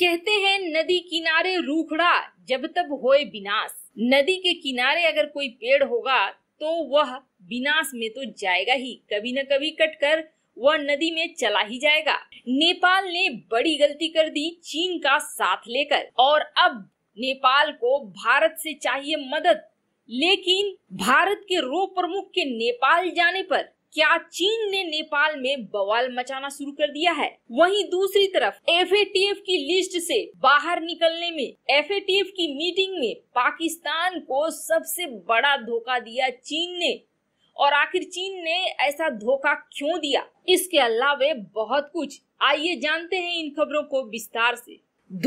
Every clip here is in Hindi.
कहते हैं नदी किनारे रूखड़ा जब तब होए विनाश नदी के किनारे अगर कोई पेड़ होगा तो वह विनाश में तो जाएगा ही कभी न कभी कटकर वह नदी में चला ही जाएगा नेपाल ने बड़ी गलती कर दी चीन का साथ लेकर और अब नेपाल को भारत से चाहिए मदद लेकिन भारत के रो प्रमुख के नेपाल जाने पर क्या चीन ने नेपाल में बवाल मचाना शुरू कर दिया है वहीं दूसरी तरफ एफ की लिस्ट से बाहर निकलने में एफ की मीटिंग में पाकिस्तान को सबसे बड़ा धोखा दिया चीन ने और आखिर चीन ने ऐसा धोखा क्यों दिया इसके अलावे बहुत कुछ आइए जानते हैं इन खबरों को विस्तार से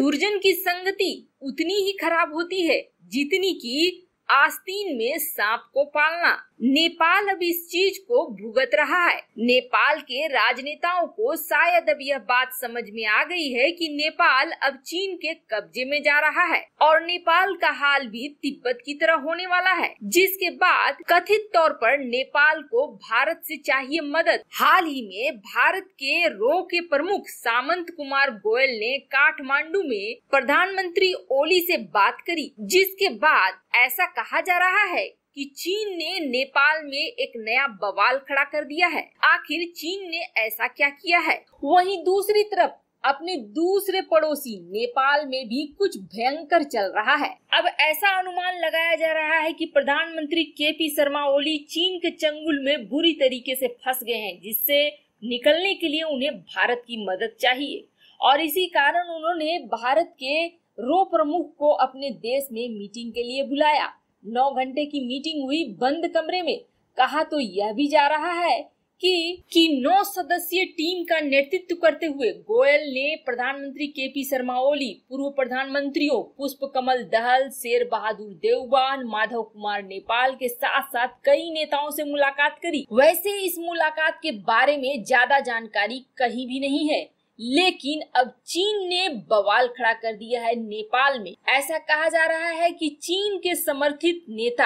दुर्जन की संगति उतनी ही खराब होती है जितनी की आस्तीन में सांप को पालना नेपाल अब इस चीज को भुगत रहा है नेपाल के राजनेताओं को शायद अब यह बात समझ में आ गई है कि नेपाल अब चीन के कब्जे में जा रहा है और नेपाल का हाल भी तिब्बत की तरह होने वाला है जिसके बाद कथित तौर पर नेपाल को भारत से चाहिए मदद हाल ही में भारत के रो के प्रमुख सामंत कुमार गोयल ने काठमांडू में प्रधानमंत्री ओली से बात करी जिसके बाद ऐसा कहा जा रहा है कि चीन ने नेपाल में एक नया बवाल खड़ा कर दिया है आखिर चीन ने ऐसा क्या किया है वहीं दूसरी तरफ अपने दूसरे पड़ोसी नेपाल में भी कुछ भयंकर चल रहा है अब ऐसा अनुमान लगाया जा रहा है कि प्रधानमंत्री के पी शर्मा ओली चीन के चंगुल में बुरी तरीके से फंस गए हैं जिससे निकलने के लिए उन्हें भारत की मदद चाहिए और इसी कारण उन्होंने भारत के रो प्रमुख को अपने देश में मीटिंग के लिए बुलाया नौ घंटे की मीटिंग हुई बंद कमरे में कहा तो यह भी जा रहा है कि कि नौ सदस्यीय टीम का नेतृत्व करते हुए गोयल ने प्रधानमंत्री के पी शर्मा ओली पूर्व प्रधानमंत्रियों पुष्प कमल दहल शेर बहादुर देवबान माधव कुमार नेपाल के साथ साथ कई नेताओं से मुलाकात करी वैसे इस मुलाकात के बारे में ज्यादा जानकारी कहीं भी नहीं है लेकिन अब चीन ने बवाल खड़ा कर दिया है नेपाल में ऐसा कहा जा रहा है कि चीन के समर्थित नेता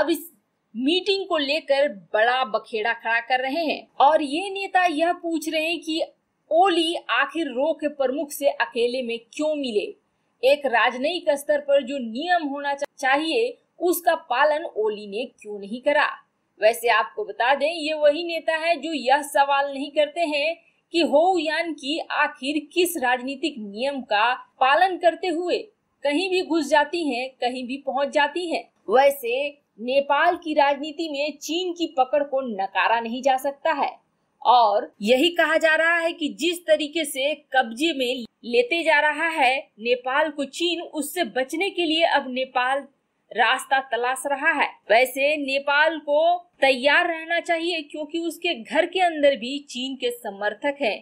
अब इस मीटिंग को लेकर बड़ा बखेड़ा खड़ा कर रहे हैं और ये नेता यह पूछ रहे हैं कि ओली आखिर रो के प्रमुख से अकेले में क्यों मिले एक राजनयिक स्तर पर जो नियम होना चाहिए उसका पालन ओली ने क्यों नहीं करा वैसे आपको बता दें ये वही नेता है जो यह सवाल नहीं करते हैं कि यान की आखिर किस राजनीतिक नियम का पालन करते हुए कहीं भी घुस जाती हैं, कहीं भी पहुंच जाती हैं। वैसे नेपाल की राजनीति में चीन की पकड़ को नकारा नहीं जा सकता है और यही कहा जा रहा है कि जिस तरीके से कब्जे में लेते जा रहा है नेपाल को चीन उससे बचने के लिए अब नेपाल रास्ता तलाश रहा है वैसे नेपाल को तैयार रहना चाहिए क्योंकि उसके घर के अंदर भी चीन के समर्थक हैं।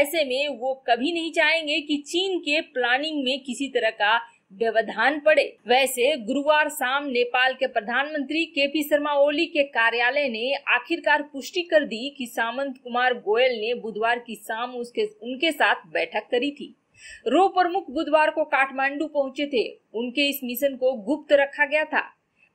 ऐसे में वो कभी नहीं चाहेंगे कि चीन के प्लानिंग में किसी तरह का व्यवधान पड़े वैसे गुरुवार शाम नेपाल के प्रधानमंत्री के पी शर्मा ओली के कार्यालय ने आखिरकार पुष्टि कर दी कि सामंत कुमार गोयल ने बुधवार की शाम उसके उनके साथ बैठक करी थी रो प्रमुख बुधवार को काठमांडू पहुंचे थे उनके इस मिशन को गुप्त रखा गया था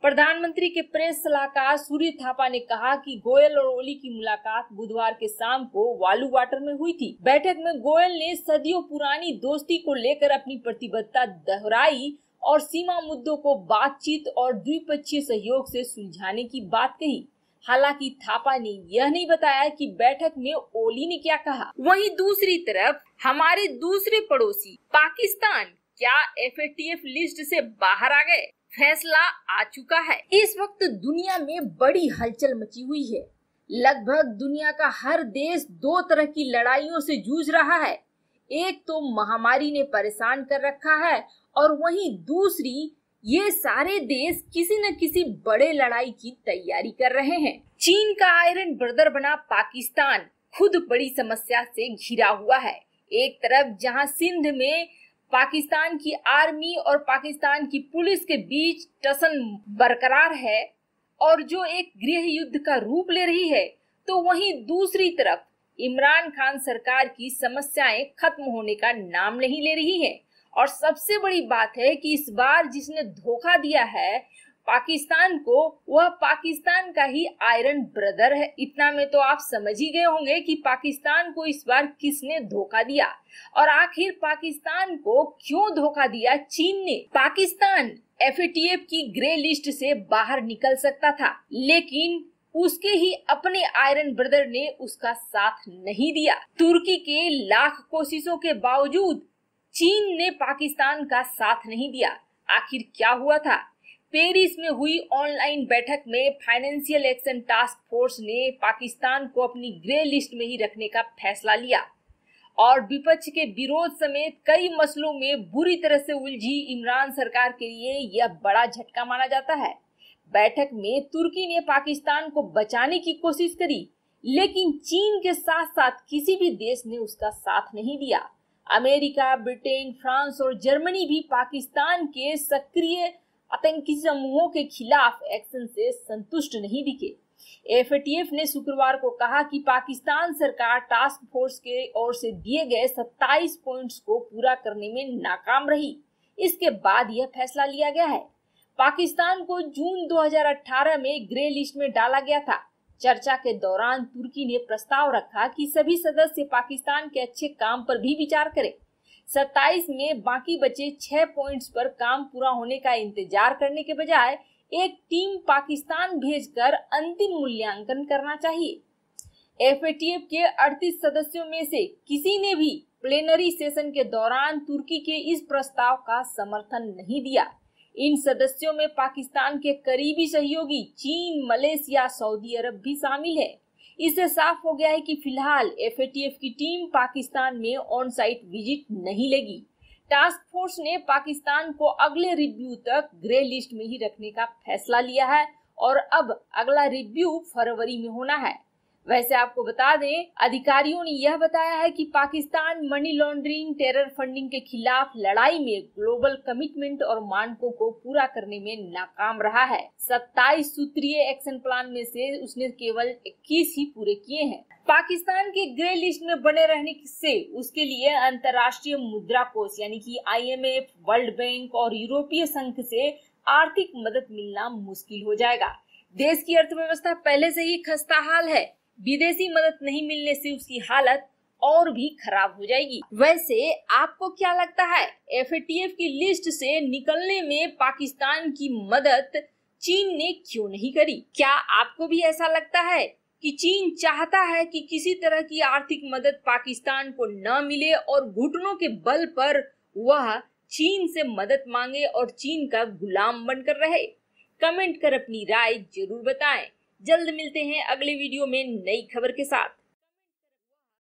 प्रधानमंत्री के प्रेस सलाहकार सूर्य थापा ने कहा कि गोयल और ओली की मुलाकात बुधवार के शाम को वालू वाटर में हुई थी बैठक में गोयल ने सदियों पुरानी दोस्ती को लेकर अपनी प्रतिबद्धता दोहराई और सीमा मुद्दों को बातचीत और द्विपक्षीय सहयोग से सुलझाने की बात कही हालांकि थापा ने यह नहीं बताया कि बैठक में ओली ने क्या कहा वहीं दूसरी तरफ हमारे दूसरे पड़ोसी पाकिस्तान क्या एफ लिस्ट से बाहर आ गए फैसला आ चुका है इस वक्त दुनिया में बड़ी हलचल मची हुई है लगभग दुनिया का हर देश दो तरह की लड़ाइयों से जूझ रहा है एक तो महामारी ने परेशान कर रखा है और वहीं दूसरी ये सारे देश किसी न किसी बड़े लड़ाई की तैयारी कर रहे हैं चीन का आयरन ब्रदर बना पाकिस्तान खुद बड़ी समस्या से घिरा हुआ है एक तरफ जहां सिंध में पाकिस्तान की आर्मी और पाकिस्तान की पुलिस के बीच टसन बरकरार है और जो एक गृह युद्ध का रूप ले रही है तो वहीं दूसरी तरफ इमरान खान सरकार की समस्याएं खत्म होने का नाम नहीं ले रही है और सबसे बड़ी बात है कि इस बार जिसने धोखा दिया है पाकिस्तान को वह पाकिस्तान का ही आयरन ब्रदर है इतना में तो आप समझ ही गए होंगे कि पाकिस्तान को इस बार किसने धोखा दिया और आखिर पाकिस्तान को क्यों धोखा दिया चीन ने पाकिस्तान एफ की ग्रे लिस्ट से बाहर निकल सकता था लेकिन उसके ही अपने आयरन ब्रदर ने उसका साथ नहीं दिया तुर्की के लाख कोशिशों के बावजूद चीन ने पाकिस्तान का साथ नहीं दिया आखिर क्या हुआ था पेरिस में हुई ऑनलाइन बैठक में फाइनेंशियल एक्शन टास्क फोर्स ने पाकिस्तान को अपनी ग्रे लिस्ट में ही रखने का फैसला लिया और विपक्ष के विरोध समेत कई मसलों में बुरी तरह से उलझी इमरान सरकार के लिए यह बड़ा झटका माना जाता है बैठक में तुर्की ने पाकिस्तान को बचाने की कोशिश करी लेकिन चीन के साथ साथ किसी भी देश ने उसका साथ नहीं दिया अमेरिका ब्रिटेन फ्रांस और जर्मनी भी पाकिस्तान के सक्रिय आतंकी समूहों के खिलाफ एक्शन से संतुष्ट नहीं दिखे एफएटीएफ ने शुक्रवार को कहा कि पाकिस्तान सरकार टास्क फोर्स के ओर से दिए गए 27 पॉइंट्स को पूरा करने में नाकाम रही इसके बाद यह फैसला लिया गया है पाकिस्तान को जून 2018 में ग्रे लिस्ट में डाला गया था चर्चा के दौरान तुर्की ने प्रस्ताव रखा कि सभी सदस्य पाकिस्तान के अच्छे काम पर भी विचार करें 27 में बाकी बचे छह पॉइंट्स पर काम पूरा होने का इंतजार करने के बजाय एक टीम पाकिस्तान भेजकर अंतिम मूल्यांकन करना चाहिए एफ के 38 सदस्यों में से किसी ने भी प्लेनरी सेशन के दौरान तुर्की के इस प्रस्ताव का समर्थन नहीं दिया इन सदस्यों में पाकिस्तान के करीबी सहयोगी चीन मलेशिया सऊदी अरब भी शामिल है इससे साफ हो गया है कि फिलहाल एफ की टीम पाकिस्तान में ऑन साइट विजिट नहीं लेगी टास्क फोर्स ने पाकिस्तान को अगले रिव्यू तक ग्रे लिस्ट में ही रखने का फैसला लिया है और अब अगला रिव्यू फरवरी में होना है वैसे आपको बता दें अधिकारियों ने यह बताया है कि Pakistan money laundering terror funding के खिलाफ लड़ाई में ग्लोबल कमिटमेंट और मानकों को पूरा करने में नाकाम रहा है 27 सूत्रीय एक्शन प्लान में से उसने केवल 21 ही पूरे किए हैं पाकिस्तान के ग्रे लिस्ट में बने रहने से उसके लिए अंतर्राष्ट्रीय मुद्रा कोष यानी कि आईएमएफ, वर्ल्ड बैंक और यूरोपीय संघ से आर्थिक मदद मिलना मुश्किल हो जाएगा देश की अर्थव्यवस्था पहले से ही खस्ता हाल है विदेशी मदद नहीं मिलने से उसकी हालत और भी खराब हो जाएगी वैसे आपको क्या लगता है एफ की लिस्ट से निकलने में पाकिस्तान की मदद चीन ने क्यों नहीं करी क्या आपको भी ऐसा लगता है कि चीन चाहता है कि किसी तरह की आर्थिक मदद पाकिस्तान को न मिले और घुटनों के बल पर वह चीन से मदद मांगे और चीन का गुलाम बनकर रहे कमेंट कर अपनी राय जरूर बताएं। जल्द मिलते हैं अगले वीडियो में नई खबर के साथ